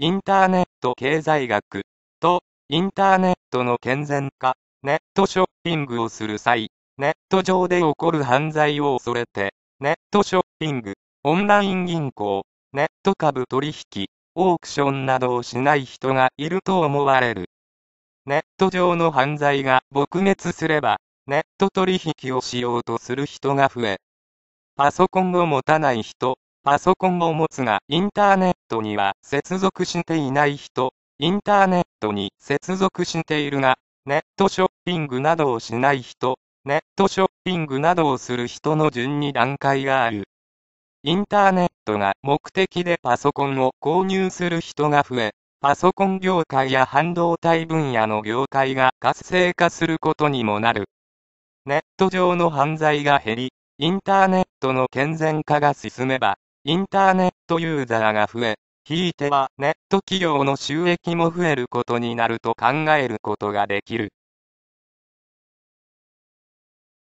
インターネット経済学とインターネットの健全化、ネットショッピングをする際、ネット上で起こる犯罪を恐れて、ネットショッピング、オンライン銀行、ネット株取引、オークションなどをしない人がいると思われる。ネット上の犯罪が撲滅すれば、ネット取引をしようとする人が増え、パソコンを持たない人、パソコンを持つがインターネットには接続していない人、インターネットに接続しているが、ネットショッピングなどをしない人、ネットショッピングなどをする人の順に段階がある。インターネットが目的でパソコンを購入する人が増え、パソコン業界や半導体分野の業界が活性化することにもなる。ネット上の犯罪が減り、インターネットの健全化が進めば、インターネットユーザーが増え、ひいてはネット企業の収益も増えることになると考えることができる。